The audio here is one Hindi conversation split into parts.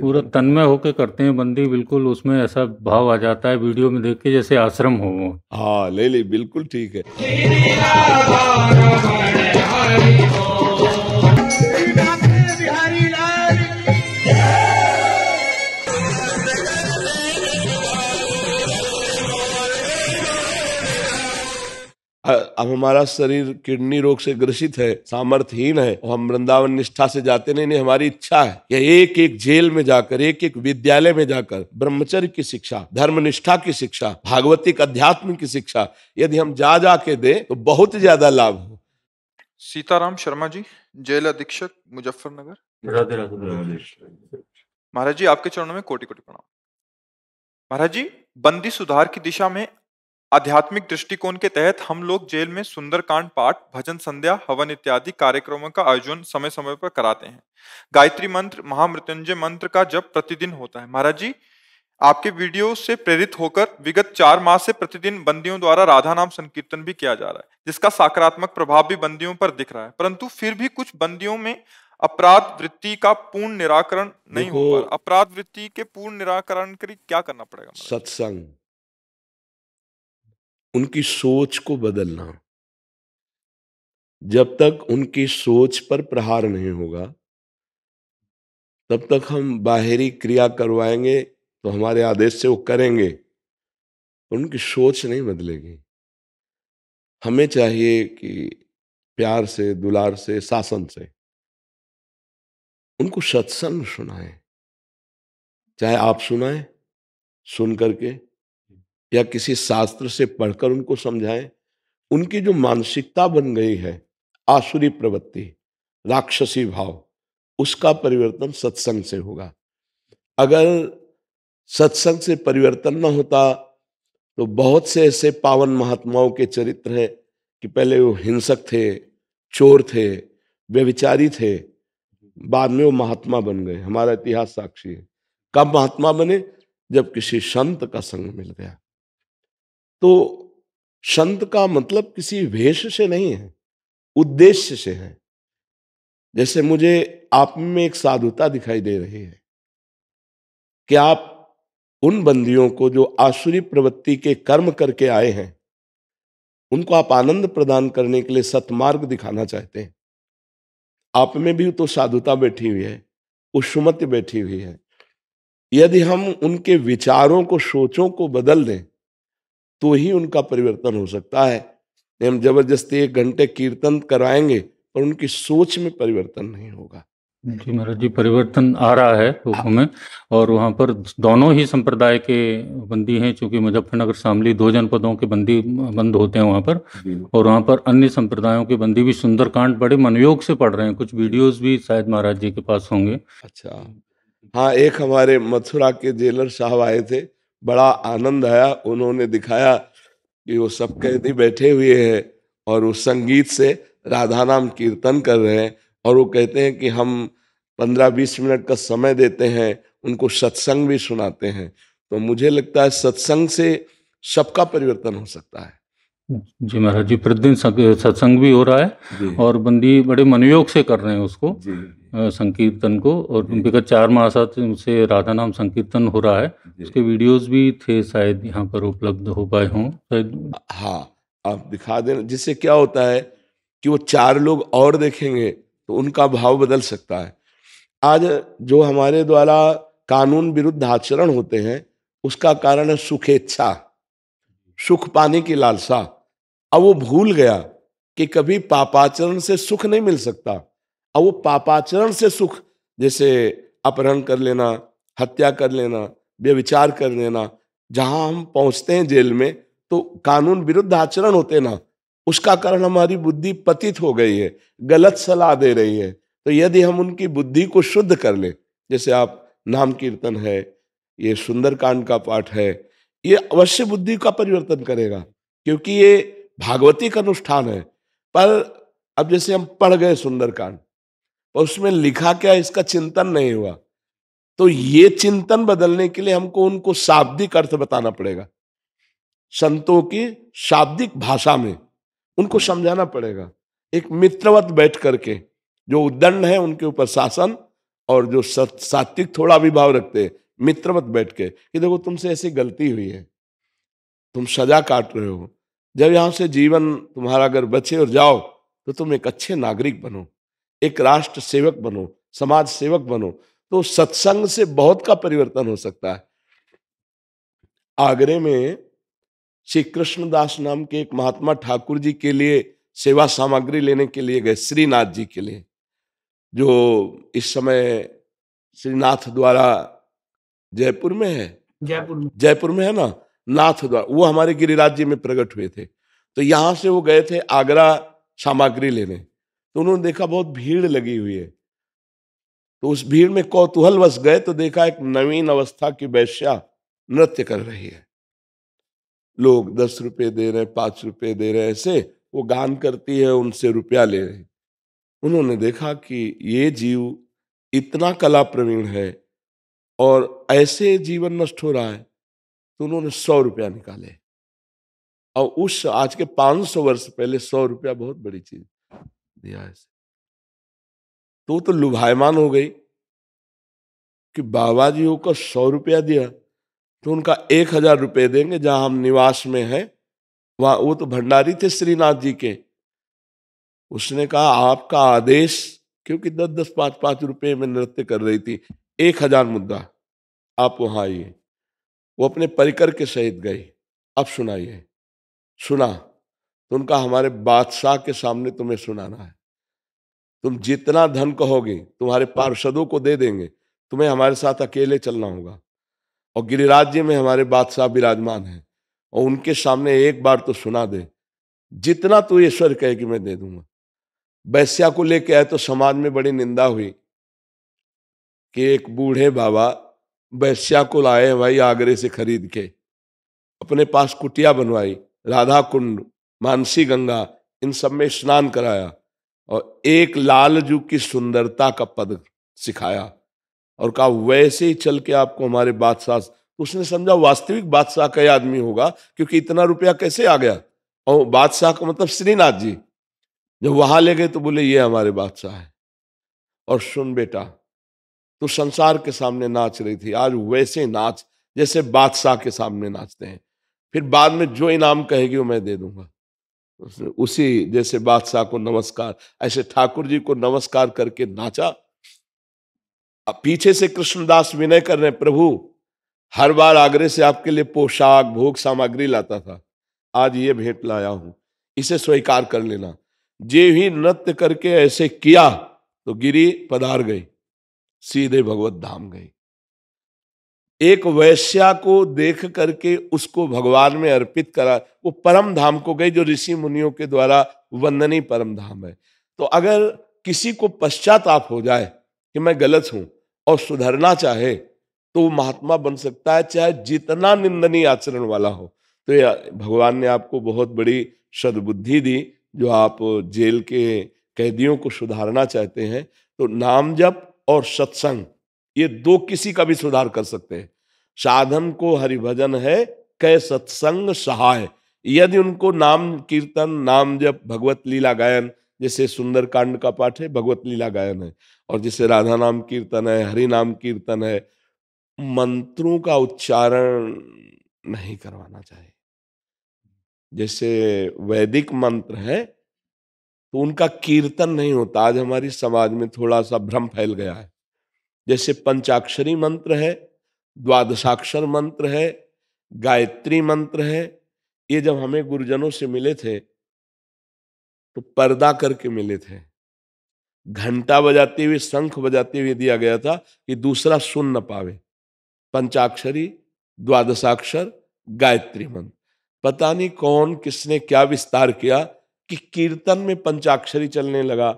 पूरा तन्मय होके करते हैं बंदी बिल्कुल उसमें ऐसा भाव आ जाता है वीडियो में देख के जैसे आश्रम हो वो हाँ ले ले बिल्कुल ठीक है अब हमारा शरीर किडनी रोग से ग्रसित है सामर्थ्यहीन है और हम वृंदावन निष्ठा से जाते नहीं नहीं हमारी इच्छा है या एक एक जेल में जाकर एक एक विद्यालय में जाकर ब्रह्मचर्य की शिक्षा धर्म निष्ठा की शिक्षा भागवतिक अध्यात्म की शिक्षा यदि हम जा जाके दे तो बहुत ज्यादा लाभ हो सीताराम शर्मा जी जेल अधीक्षक मुजफ्फरनगर महाराज जी आपके चरणों में कोटि कोटि प्रणाम महाराज जी बंदी सुधार की दिशा में आध्यात्मिक दृष्टिकोण के तहत हम लोग जेल में सुंदरकांड पाठ भजन संध्या हवन इत्यादि कार्यक्रमों का आयोजन समय समय पर कराते हैं गायत्री मंत्र महामृत्युंजय मंत्र का जब प्रतिदिन होता है महाराज जी आपके वीडियो से प्रेरित होकर विगत चार माह से प्रतिदिन बंदियों द्वारा राधा नाम संकीर्तन भी किया जा रहा है जिसका सकारात्मक प्रभाव भी बंदियों पर दिख रहा है परंतु फिर भी कुछ बंदियों में अपराध वृत्ति का पूर्ण निराकरण नहीं हो पा अपराध वृत्ति के पूर्ण निराकरण के लिए क्या करना पड़ेगा सत्संग उनकी सोच को बदलना जब तक उनकी सोच पर प्रहार नहीं होगा तब तक हम बाहरी क्रिया करवाएंगे तो हमारे आदेश से वो करेंगे उनकी सोच नहीं बदलेगी हमें चाहिए कि प्यार से दुलार से शासन से उनको सत्संग सुनाए चाहे आप सुनाए सुन करके या किसी शास्त्र से पढ़कर उनको समझाएं उनकी जो मानसिकता बन गई है आसुरी प्रवृत्ति राक्षसी भाव उसका परिवर्तन सत्संग से होगा अगर सत्संग से परिवर्तन न होता तो बहुत से ऐसे पावन महात्माओं के चरित्र हैं कि पहले वो हिंसक थे चोर थे व्यविचारी थे बाद में वो महात्मा बन गए हमारा इतिहास साक्षी है कब महात्मा बने जब किसी संत का संग मिल गया तो संत का मतलब किसी वेश से नहीं है उद्देश्य से है जैसे मुझे आप में एक साधुता दिखाई दे रही है कि आप उन बंदियों को जो आसुरी प्रवृत्ति के कर्म करके आए हैं उनको आप आनंद प्रदान करने के लिए सतमार्ग दिखाना चाहते हैं आप में भी तो साधुता बैठी हुई है उष्मति बैठी हुई है यदि हम उनके विचारों को सोचों को बदल दें तो ही उनका परिवर्तन हो सकता है हम जबरदस्ती एक घंटे कीर्तन कराएंगे पर उनकी सोच में परिवर्तन नहीं होगा जी महाराज जी परिवर्तन आ रहा है लोगों में और वहाँ पर दोनों ही संप्रदाय के बंदी हैं क्योंकि मुजफ्फरनगर शामली दो जनपदों के बंदी बंद होते हैं वहाँ पर और वहाँ पर अन्य संप्रदायों के बंदी भी सुंदरकांड बड़े मनयोग से पढ़ रहे हैं कुछ वीडियोस भी शायद महाराज जी के पास होंगे अच्छा हाँ एक हमारे मथुरा के जेलर साहब आए थे बड़ा आनंद आया उन्होंने दिखाया कि वो सब कैदी बैठे हुए हैं और उस संगीत से राधा नाम कीर्तन कर रहे हैं और वो कहते हैं कि हम पंद्रह बीस मिनट का समय देते हैं उनको सत्संग भी सुनाते हैं तो मुझे लगता है सत्संग से सबका परिवर्तन हो सकता है जी महाराज जी प्रतिदिन सत्संग भी हो रहा है और बंदी बड़े मनोयोग से कर रहे हैं उसको संकीर्तन को और बिकॉज चार माह से राधा नाम संकीर्तन हो रहा है उसके वीडियोस भी थे शायद यहाँ पर उपलब्ध हो पाए हों शायद हाँ आप दिखा दे जिससे क्या होता है कि वो चार लोग और देखेंगे तो उनका भाव बदल सकता है आज जो हमारे द्वारा कानून विरुद्ध आचरण होते हैं उसका कारण है सुखेच्छा सुख पाने की लालसा अब वो भूल गया कि कभी पापाचरण से सुख नहीं मिल सकता अब वो पापाचरण से सुख जैसे अपहरण कर लेना हत्या कर लेना व्यविचार कर लेना जहां हम पहुंचते हैं जेल में तो कानून विरुद्ध आचरण होते ना उसका कारण हमारी बुद्धि पतित हो गई है गलत सलाह दे रही है तो यदि हम उनकी बुद्धि को शुद्ध कर लें जैसे आप नाम कीर्तन है ये सुंदरकांड का पाठ है ये अवश्य बुद्धि का परिवर्तन करेगा क्योंकि ये भागवती का अनुष्ठान है पर अब जैसे हम पढ़ गए सुंदरकांड पर उसमें लिखा क्या इसका चिंतन नहीं हुआ तो ये चिंतन बदलने के लिए हमको उनको शाब्दिक अर्थ बताना पड़ेगा संतों की शाब्दिक भाषा में उनको समझाना पड़ेगा एक मित्रवत बैठ करके जो उदंड है उनके ऊपर शासन और जो सात्विक थोड़ा विभाव रखते हैं मित्रवत बैठ के कि देखो तुमसे ऐसी गलती हुई है तुम सजा काट रहे हो जब यहां से जीवन तुम्हारा अगर बचे और जाओ तो तुम एक अच्छे नागरिक बनो एक राष्ट्र सेवक बनो समाज सेवक बनो तो सत्संग से बहुत का परिवर्तन हो सकता है आगरे में श्री कृष्णदास नाम के एक महात्मा ठाकुर जी के लिए सेवा सामग्री लेने के लिए गए श्रीनाथ जी के लिए जो इस समय श्रीनाथ द्वारा जयपुर में है जयपुर में जयपुर में है ना नाथ द्वार वो हमारे गिरिराज्य में प्रकट हुए थे तो यहाँ से वो गए थे आगरा सामग्री लेने तो उन्होंने देखा बहुत भीड़ लगी हुई है तो उस भीड़ में कौतूहल बस गए तो देखा एक नवीन अवस्था की वैश्या नृत्य कर रही है लोग दस रुपये दे रहे हैं पाँच रुपये दे रहे हैं ऐसे वो गान करती है उनसे रुपया ले रहे उन्होंने देखा कि ये जीव इतना कला प्रवीण है और ऐसे जीवन नष्ट हो रहा है तो उन्होंने सौ रुपया निकाले और उस आज के पांच सौ वर्ष पहले सौ रुपया बहुत बड़ी चीज दिया है तो तो लुभायमान हो गई कि बाबा जी को सौ रुपया दिया तो उनका एक हजार रुपये देंगे जहां हम निवास में हैं वहां वो तो भंडारी थे श्रीनाथ जी के उसने कहा आपका आदेश क्योंकि दस दस पांच पांच रुपये में नृत्य कर रही थी एक हजार मुद्दा आप वहां आइए वो अपने परिकर के सहित गई अब सुनाइए सुना तो उनका हमारे बादशाह के सामने तुम्हें सुनाना है तुम जितना धन कहोगे तुम्हारे पार्षदों को दे देंगे तुम्हें हमारे साथ अकेले चलना होगा और गिरिराज जी में हमारे बादशाह विराजमान हैं और उनके सामने एक बार तो सुना दे जितना तू ईश्वर कहे कि मैं दे दूंगा वैश्या को लेके आए तो समाज में बड़ी निंदा हुई कि एक बूढ़े बाबा वैश्या को लाए भाई आगरे से खरीद के अपने पास कुटिया बनवाई राधा कुंड मानसी गंगा इन सब में स्नान कराया और एक लालजू की सुंदरता का पद सिखाया और कहा वैसे ही चल के आपको हमारे बादशाह उसने समझा वास्तविक बादशाह का आदमी होगा क्योंकि इतना रुपया कैसे आ गया और बादशाह का मतलब श्रीनाथ जी जब वहां ले गए तो बोले ये हमारे बादशाह है और सुन बेटा तो संसार के सामने नाच रही थी आज वैसे नाच जैसे बादशाह के सामने नाचते हैं फिर बाद में जो इनाम कहेगी वो मैं दे दूंगा उसी जैसे बादशाह को नमस्कार ऐसे ठाकुर जी को नमस्कार करके नाचा अब पीछे से कृष्णदास विनय कर रहे प्रभु हर बार आगरे से आपके लिए पोशाक भोग सामग्री लाता था आज ये भेंट लाया हूं इसे स्वीकार कर लेना जे ही नृत्य करके ऐसे किया तो गिरी पधार गई सीधे भगवत धाम गई एक वैश्या को देख करके उसको भगवान में अर्पित करा वो परम धाम को गई जो ऋषि मुनियों के द्वारा वंदनी परम धाम है तो अगर किसी को पश्चाताप हो जाए कि मैं गलत हूं और सुधरना चाहे तो वो महात्मा बन सकता है चाहे जितना निंदनीय आचरण वाला हो तो या भगवान ने आपको बहुत बड़ी सदबुद्धि दी जो आप जेल के कैदियों को सुधारना चाहते हैं तो नाम जप और सत्संग ये दो किसी का भी सुधार कर सकते हैं साधन को हरिभजन है कै सत्संग सहाय यदि उनको नाम कीर्तन नाम जप भगवत लीला गायन जैसे सुंदर कांड का पाठ है भगवत लीला गायन है और जैसे राधा नाम कीर्तन है हरि नाम कीर्तन है मंत्रों का उच्चारण नहीं करवाना चाहिए जैसे वैदिक मंत्र है तो उनका कीर्तन नहीं होता आज हमारी समाज में थोड़ा सा भ्रम फैल गया है जैसे पंचाक्षरी मंत्र है द्वादशाक्षर मंत्र है गायत्री मंत्र है ये जब हमें गुरुजनों से मिले थे तो पर्दा करके मिले थे घंटा बजाते हुए शंख बजाते हुए दिया गया था कि दूसरा सुन न पावे पंचाक्षरी द्वादशाक्षर गायत्री मंत्र पता नहीं कौन किसने क्या विस्तार किया कि कीर्तन में पंचाक्षरी चलने लगा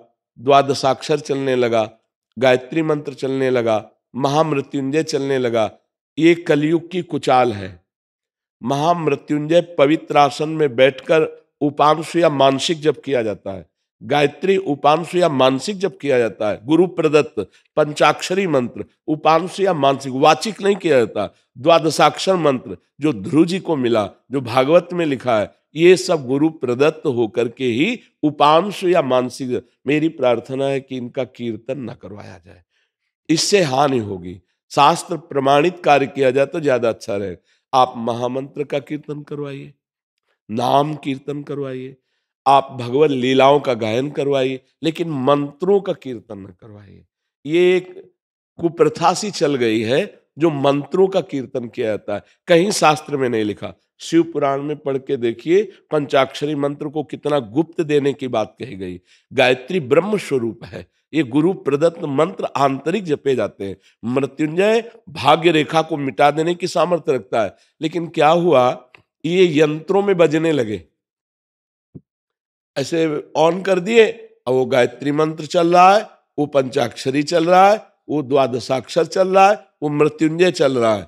द्वादशाक्षर चलने लगा गायत्री मंत्र चलने लगा महामृत्युंजय चलने लगा ये कलयुग की कुचाल है महामृत्युंजय पवित्र आसन में बैठकर उपांशु या मानसिक जब किया जाता है गायत्री उपांशु या मानसिक जब किया जाता है गुरु प्रदत्त पंचाक्षरी मंत्र उपांशु या मानसिक वाचिक नहीं किया जाता द्वादशाक्षर मंत्र जो ध्रुव जी को मिला जो भागवत में लिखा है ये सब गुरु प्रदत्त होकर के ही उपांश या मानसिक मेरी प्रार्थना है कि इनका कीर्तन न करवाया जाए इससे हानि होगी शास्त्र प्रमाणित कार्य किया जाए तो ज्यादा अच्छा रहे आप महामंत्र का कीर्तन करवाइए नाम कीर्तन करवाइए आप भगवत लीलाओं का गायन करवाइए लेकिन मंत्रों का कीर्तन न करवाइए ये एक कुप्रथा सी चल गई है जो मंत्रों का कीर्तन किया जाता है कहीं शास्त्र में नहीं लिखा शिव पुराण में पढ़ के देखिए पंचाक्षरी मंत्र को कितना गुप्त देने की बात कही गई गायत्री ब्रह्म स्वरूप है ये गुरु प्रदत्त मंत्र आंतरिक जपे जाते हैं मृत्युंजय भाग्य रेखा को मिटा देने की सामर्थ्य रखता है लेकिन क्या हुआ ये यंत्रों में बजने लगे ऐसे ऑन कर दिए अब वो गायत्री मंत्र चल रहा है वो पंचाक्षरी चल रहा है वो द्वादशाक्षर चल रहा है वो मृत्युंजय चल रहा है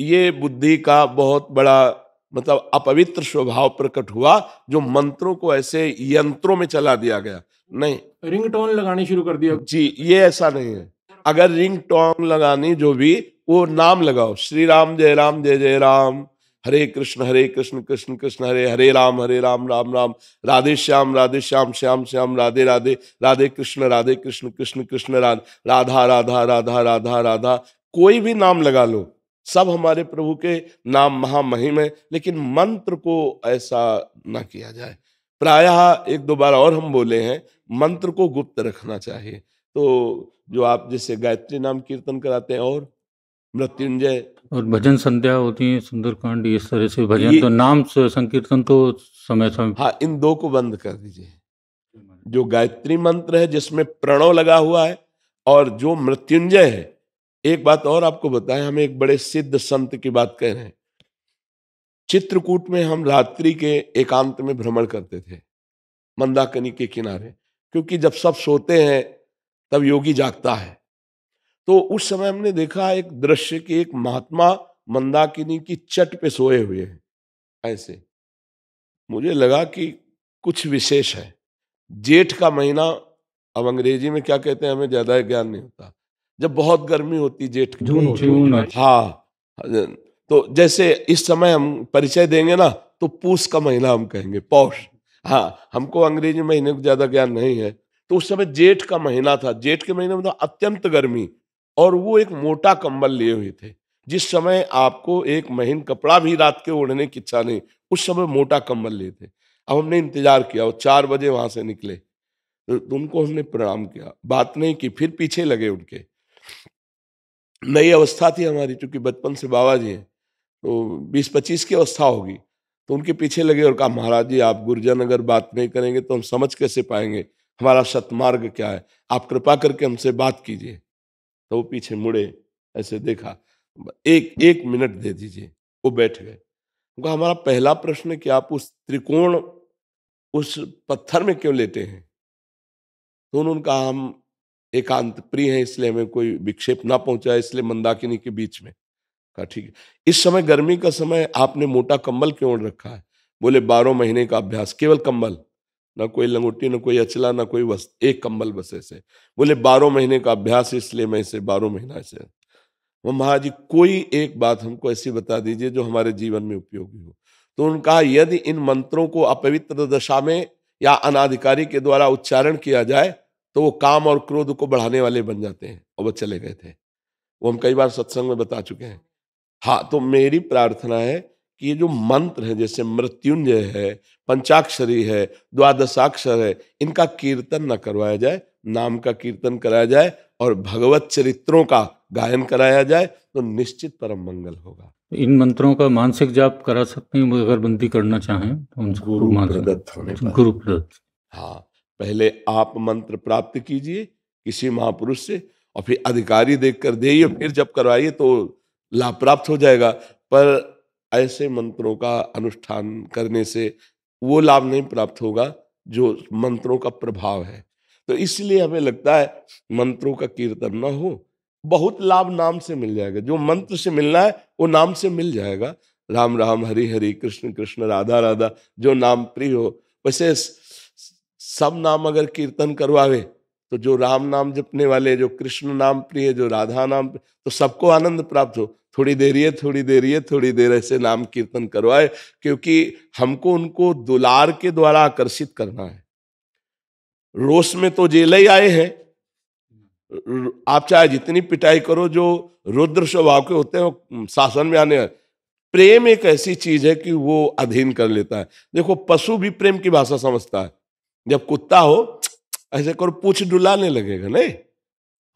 ये बुद्धि का बहुत बड़ा मतलब अपवित्र स्वभाव प्रकट हुआ जो मंत्रों को ऐसे यंत्रों में चला दिया गया नहीं रिंग टोन लगानी शुरू कर दिया जी ये ऐसा नहीं है अगर रिंग टोन लगानी जो भी वो नाम लगाओ श्री राम जय राम जय जय राम हरे कृष्ण हरे कृष्ण कृष्ण कृष्ण हरे हरे राम हरे राम राम राम राधे श्याम राधे श्याम श्याम श्याम राधे राधे राधे कृष्ण राधे कृष्ण कृष्ण कृष्ण राधे राधा राधा राधा राधा राधा कोई भी नाम लगा लो सब हमारे प्रभु के नाम महामहिम है लेकिन मंत्र को ऐसा ना किया जाए प्रायः एक दो बार और हम बोले हैं मंत्र को गुप्त रखना चाहिए तो जो आप जैसे गायत्री नाम कीर्तन कराते हैं और मृत्युंजय और भजन संध्या होती है सुंदरकांड इस तरह से भजन तो नाम संकीर्तन तो समय समय हाँ इन दो को बंद कर दीजिए जो गायत्री मंत्र है जिसमें प्रणव लगा हुआ है और जो मृत्युंजय है एक बात और आपको बताएं हम एक बड़े सिद्ध संत की बात कह रहे हैं चित्रकूट में हम रात्रि के एकांत में भ्रमण करते थे मंदाकनी के किनारे क्योंकि जब सब सोते हैं तब योगी जागता है तो उस समय हमने देखा एक दृश्य कि एक महात्मा मंदाकिनी की चट पे सोए हुए हैं ऐसे मुझे लगा कि कुछ विशेष है जेठ का महीना अब अंग्रेजी में क्या कहते हैं हमें ज़्यादा ज्ञान नहीं होता जब बहुत गर्मी होती जेठ जून जून अच्छा। हाँ, हाँ तो जैसे इस समय हम परिचय देंगे ना तो पूस का महीना हम कहेंगे पौष हाँ हमको अंग्रेजी महीने को ज्यादा ज्ञान नहीं है तो उस समय जेठ का महीना था जेठ के महीने में तो अत्यंत गर्मी और वो एक मोटा कंबल लिए हुए थे जिस समय आपको एक महीन कपड़ा भी रात के ओढ़ने की इच्छा नहीं उस समय मोटा कंबल लिए थे अब हमने इंतजार किया और चार बजे वहां से निकले तो उनको हमने प्रणाम किया बात नहीं की फिर पीछे लगे उनके नई अवस्था थी हमारी चूंकि बचपन से बाबा जी हैं तो बीस पच्चीस की अवस्था होगी तो उनके पीछे लगे और कहा महाराज जी आप गुरजन अगर बात नहीं करेंगे तो हम समझ कैसे पाएंगे हमारा सतमार्ग क्या है आप कृपा करके हमसे बात कीजिए तो वो पीछे मुड़े ऐसे देखा एक एक मिनट दे दीजिए वो बैठ गए उनका हमारा पहला प्रश्न कि आप उस त्रिकोण उस पत्थर में क्यों लेते हैं तो उन्होंने कहा हम एकांत प्रिय है इसलिए हमें कोई विक्षेप ना पहुंचाए इसलिए मंदाकिनी के बीच में कहा ठीक है इस समय गर्मी का समय आपने मोटा कंबल क्यों ओढ़ रखा है बोले बारह महीने का अभ्यास केवल कंबल ना कोई लंगोटी ना कोई अचला ना कोई वस्त एक कंबल बसे ऐसे बोले बारह महीने का अभ्यास इसलिए मैं इसे बारह महीना से वो महाराज जी कोई एक बात हमको ऐसी बता दीजिए जो हमारे जीवन में उपयोगी हो तो उन्होंने कहा यदि इन मंत्रों को अपवित्र दशा में या अनाधिकारी के द्वारा उच्चारण किया जाए तो वो काम और क्रोध को बढ़ाने वाले बन जाते हैं और वो चले गए थे वो हम कई बार सत्संग में बता चुके हैं हाँ तो मेरी प्रार्थना है कि ये जो मंत्र है जैसे मृत्युंजय है पंचाक्षरी है द्वादशाक्षर है इनका कीर्तन न करवाया जाए नाम का कीर्तन कराया जाए और भगवत चरित्रों का गायन कराया जाए तो निश्चित परम मंगल होगा तो इन मंत्रों का मानसिक जाप करा सकते हैं अगर बंदी करना चाहें तो गुरु प्रदत्त गुरु प्रदत्त हाँ पहले आप मंत्र प्राप्त कीजिए किसी महापुरुष से और फिर अधिकारी देखकर दे फिर जब करवाइए तो लाभ प्राप्त हो जाएगा पर ऐसे मंत्रों का अनुष्ठान करने से वो लाभ नहीं प्राप्त होगा जो मंत्रों का प्रभाव है तो इसलिए हमें लगता है मंत्रों का कीर्तन ना हो बहुत लाभ नाम से मिल जाएगा जो मंत्र से मिलना है वो नाम से मिल जाएगा राम राम हरि हरि कृष्ण कृष्ण राधा राधा जो नाम प्रिय हो वैसे सब नाम अगर कीर्तन करवावे तो जो राम नाम जपने वाले जो कृष्ण नाम प्रिय जो राधा नाम तो सबको आनंद प्राप्त हो थोड़ी देर ये थोड़ी देरी है थोड़ी देर ऐसे नाम कीर्तन करवाए क्योंकि हमको उनको दुलार के द्वारा आकर्षित करना है रोष में तो जेल ही आए हैं आप चाहे जितनी पिटाई करो जो रुद्र स्वभाव के होते हैं शासन में आने प्रेम एक ऐसी चीज है कि वो अधीन कर लेता है देखो पशु भी प्रेम की भाषा समझता है जब कुत्ता हो ऐसे करो पूछ डुलाने लगेगा नहीं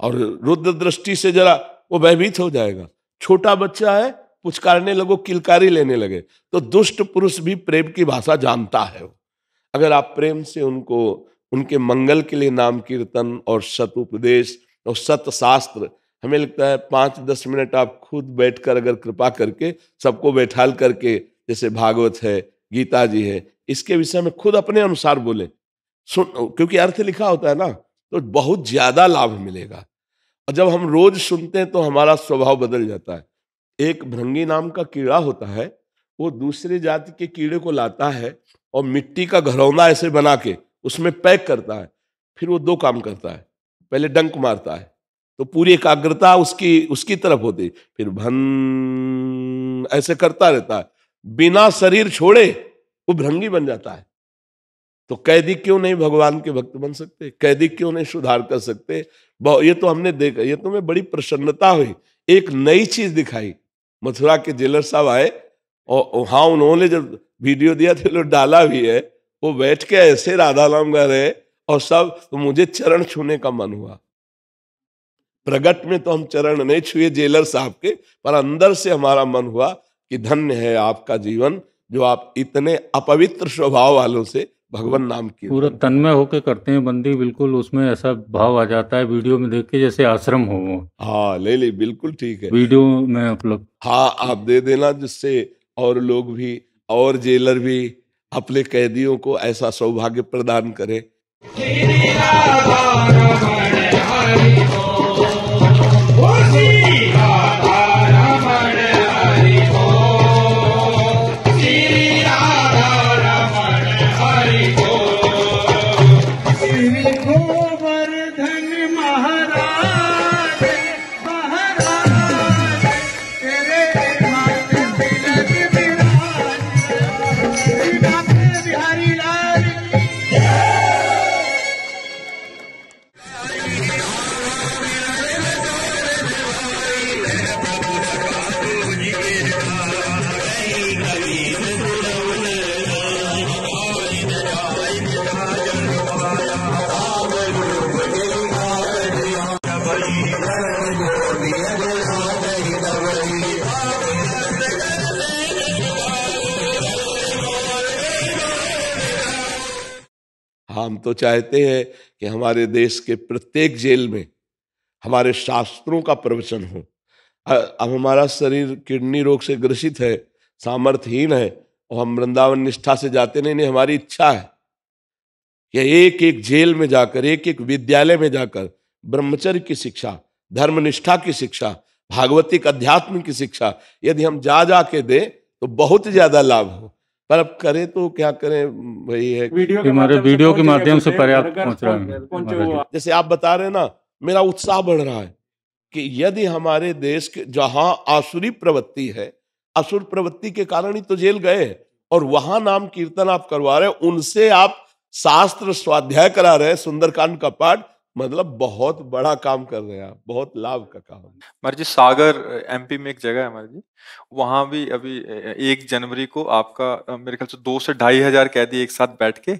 और रुद्र दृष्टि से जरा वो भयभीत हो जाएगा छोटा बच्चा है पुचकारने लगो किलकारी लेने लगे तो दुष्ट पुरुष भी प्रेम की भाषा जानता है अगर आप प्रेम से उनको उनके मंगल के लिए नाम कीर्तन और सत उपदेश और सत शास्त्र हमें लगता है पाँच दस मिनट आप खुद बैठकर अगर कृपा करके सबको बैठाल करके जैसे भागवत है गीता जी है इसके विषय में खुद अपने अनुसार बोले सुन क्योंकि अर्थ लिखा होता है ना तो बहुत ज्यादा लाभ मिलेगा और जब हम रोज सुनते हैं तो हमारा स्वभाव बदल जाता है एक भ्रंगी नाम का कीड़ा होता है वो दूसरे जाति के कीड़े को लाता है और मिट्टी का घरौना ऐसे बना के उसमें पैक करता है फिर वो दो काम करता है पहले डंक मारता है तो पूरी एकाग्रता उसकी उसकी तरफ होती फिर भन ऐसे करता रहता है बिना शरीर छोड़े वो भ्रंगी बन जाता है तो कैदी क्यों नहीं भगवान के भक्त बन सकते कैदी क्यों नहीं सुधार कर सकते ये तो हमने देखा ये तो मैं बड़ी प्रसन्नता हुई एक नई चीज दिखाई मथुरा के जेलर साहब आए और हाँ उन्होंने जब वीडियो दिया थे तो लोग डाला भी है वो बैठ के ऐसे राधा राम गा रहे और सब तो मुझे चरण छूने का मन हुआ प्रगट में तो हम चरण नहीं छुए जेलर साहब के पर अंदर से हमारा मन हुआ कि धन्य है आपका जीवन जो आप इतने अपवित्र स्वभाव वालों से भगवान नाम की पूरा तन्मय होकर करते हैं बंदी बिल्कुल उसमें ऐसा भाव आ जाता है वीडियो में देख के जैसे आश्रम हो वो हाँ ले ले बिल्कुल ठीक है वीडियो में उपलब्ध मतलब हाँ आप दे देना जिससे और लोग भी और जेलर भी अपने कैदियों को ऐसा सौभाग्य प्रदान करें तो चाहते हैं कि हमारे देश के प्रत्येक जेल में हमारे शास्त्रों का प्रवचन हो अब हमारा शरीर किडनी रोग से ग्रसित है सामर्थ्यहीन है और हम वृंदावन निष्ठा से जाते नहीं नहीं हमारी इच्छा है कि एक एक जेल में जाकर एक एक विद्यालय में जाकर ब्रह्मचर्य की शिक्षा धर्मनिष्ठा की शिक्षा भागवतिक अध्यात्म की शिक्षा यदि हम जा जा के दें तो बहुत ज्यादा लाभ हो पर अब करें तो क्या करें भाई है हमारे वीडियो के माध्यम से पर्याप्त पहुंच रहा है जैसे आप बता रहे ना मेरा उत्साह बढ़ रहा है कि यदि हमारे देश के जहां आसुरी प्रवृत्ति है असुर प्रवृत्ति के कारण ही तो जेल गए और वहां नाम कीर्तन आप करवा रहे उनसे आप शास्त्र स्वाध्याय करा रहे सुंदरकांड का पाठ मतलब बहुत बड़ा काम कर रहे हैं आप बहुत लाभ का काम हमारे जी सागर एमपी में एक जगह है हमारे जी वहाँ भी अभी एक जनवरी को आपका मेरे ख्याल से दो से ढाई हजार कैदी एक साथ बैठ के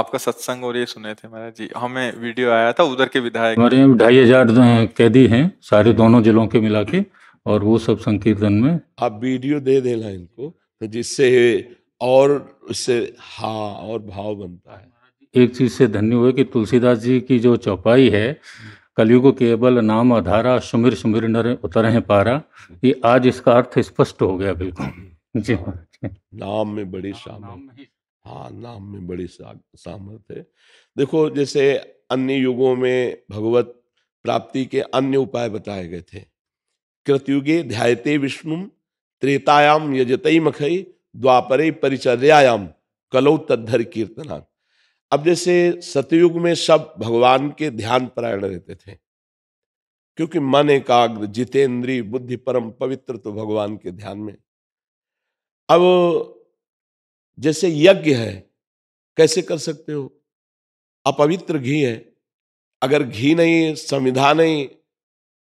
आपका सत्संग और ये सुने थे महाराज जी हमें वीडियो आया था उधर के विधायक हमारे यहाँ ढाई हजार कैदी हैं सारे दोनों जिलों के मिला के और वो सब संकीर्तन में आप वीडियो दे देना इनको तो जिससे और उससे हा और भाव बनता है एक चीज़ से धन्य हुए कि तुलसीदास जी की जो चौपाई है कलयुग केवल नाम आधारा सुमिर सुमिर नर उतर है पारा ये आज इसका अर्थ स्पष्ट हो गया बिल्कुल जी नाम में बड़ी शाम हाँ नाम में बड़ी सामर्थ है देखो जैसे अन्य युगों में भगवत प्राप्ति के अन्य उपाय बताए गए थे कृतयुगे ध्यायते विष्णु त्रेतायाम यजतई मखई द्वापरे परिचर्यायाम कलौ तद्धर कीर्तना अब जैसे सतयुग में सब भगवान के ध्यान परायण रहते थे क्योंकि मन एकाग्र जितेंद्री बुद्धि परम पवित्र तो भगवान के ध्यान में अब जैसे यज्ञ है कैसे कर सकते हो अपवित्र घी है अगर घी नहीं संविधा नहीं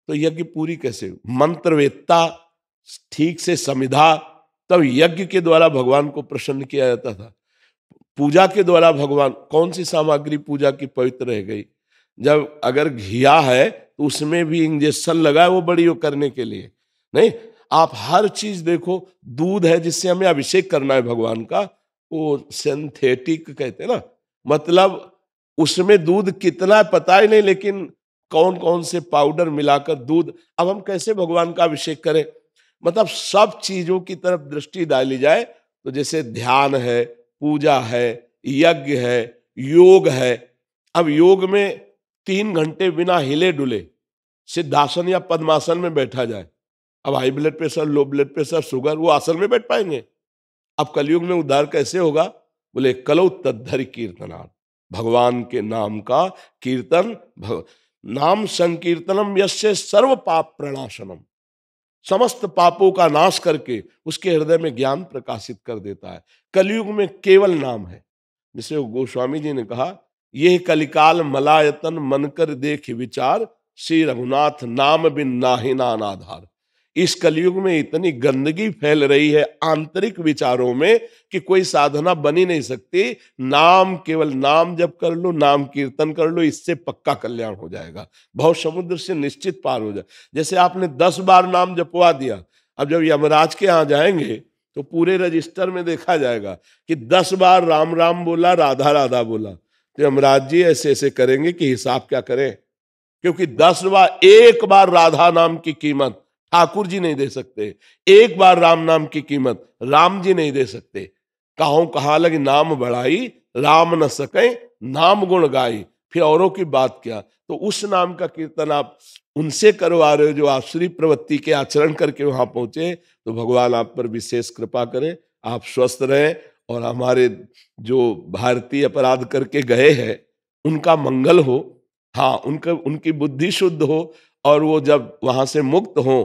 तो यज्ञ पूरी कैसे मंत्रवेत्ता ठीक से संविधा तब यज्ञ के द्वारा भगवान को प्रसन्न किया जाता था पूजा के द्वारा भगवान कौन सी सामग्री पूजा की पवित्र रह गई जब अगर घिया है तो उसमें भी इंजेक्शन लगा है वो बड़ी वो करने के लिए नहीं आप हर चीज देखो दूध है जिससे हमें अभिषेक करना है भगवान का वो सिंथेटिक कहते ना मतलब उसमें दूध कितना है पता ही नहीं लेकिन कौन कौन से पाउडर मिलाकर दूध अब हम कैसे भगवान का अभिषेक करें मतलब सब चीजों की तरफ दृष्टि डाली जाए तो जैसे ध्यान है पूजा है यज्ञ है योग है अब योग में तीन घंटे बिना हिले डुले सिद्धासन या पद्मासन में बैठा जाए अब high blood pressure low blood pressure sugar वो आसन में बैठ पाएंगे अब कलयुग में उद्धार कैसे होगा बोले कलो तद्धर कीर्तनार्थ भगवान के नाम का कीर्तन भग... नाम संकीर्तनम यसे सर्व पाप प्रणाशनम समस्त पापों का नाश करके उसके हृदय में ज्ञान प्रकाशित कर देता है कलयुग में केवल नाम है जिसे गोस्वामी जी ने कहा यह कलिकाल मलायतन मन कर देख विचार श्री रघुनाथ नाम बिन नाहिना अनाधार इस कलयुग में इतनी गंदगी फैल रही है आंतरिक विचारों में कि कोई साधना बनी नहीं सकती नाम केवल नाम जब कर लो नाम कीर्तन कर लो इससे पक्का कल्याण हो जाएगा बहुत समुद्र से निश्चित पार हो जाए जैसे आपने दस बार नाम जपवा दिया अब जब यमराज के यहाँ जाएंगे तो पूरे रजिस्टर में देखा जाएगा कि दस बार राम राम बोला राधा राधा बोला तो यमराज जी ऐसे ऐसे करेंगे कि हिसाब क्या करें क्योंकि दस बार एक बार राधा नाम की कीमत ठाकुर जी नहीं दे सकते एक बार राम नाम की कीमत राम जी नहीं दे सकते कहो कहा लगी नाम बढ़ाई राम न सके नाम गुण गाई फिर औरों की बात क्या तो उस नाम का कीर्तन आप उनसे करवा रहे हो जो आप श्री प्रवृत्ति के आचरण करके वहां पहुंचे तो भगवान आप पर विशेष कृपा करें आप स्वस्थ रहें और हमारे जो भारतीय अपराध करके गए हैं उनका मंगल हो हाँ उनका उनकी बुद्धि शुद्ध हो और वो जब वहां से मुक्त हों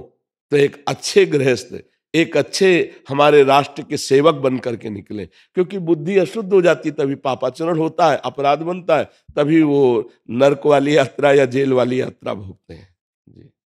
तो एक अच्छे गृहस्थ एक अच्छे हमारे राष्ट्र के सेवक बन करके निकले क्योंकि बुद्धि अशुद्ध हो जाती है तभी पापाचरण होता है अपराध बनता है तभी वो नर्क वाली यात्रा या जेल वाली यात्रा भोगते हैं जी